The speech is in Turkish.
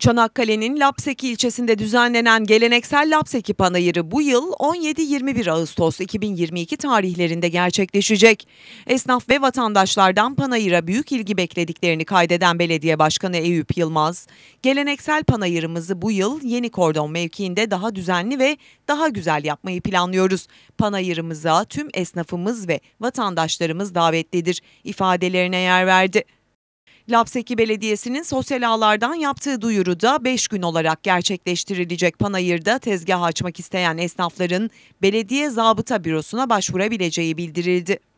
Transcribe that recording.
Çanakkale'nin Lapseki ilçesinde düzenlenen geleneksel Lapseki Panayırı bu yıl 17-21 Ağustos 2022 tarihlerinde gerçekleşecek. Esnaf ve vatandaşlardan panayıra büyük ilgi beklediklerini kaydeden Belediye Başkanı Eyüp Yılmaz, geleneksel panayırımızı bu yıl yeni kordon mevkiinde daha düzenli ve daha güzel yapmayı planlıyoruz. Panayırımıza tüm esnafımız ve vatandaşlarımız davetlidir ifadelerine yer verdi. Lapseki Belediyesi'nin sosyal ağlardan yaptığı duyuruda 5 gün olarak gerçekleştirilecek panayırda tezgah açmak isteyen esnafların belediye zabıta bürosuna başvurabileceği bildirildi.